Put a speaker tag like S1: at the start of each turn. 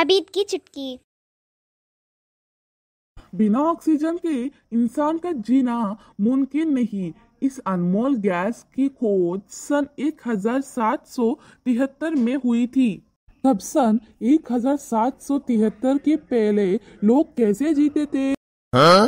S1: अबीद की चुटकी
S2: बिना ऑक्सीजन के इंसान का जीना मुमकिन नहीं इस अनमोल गैस की खोज सन 1773 में हुई थी तब सन 1773 के पहले लोग कैसे जीते थे हाँ?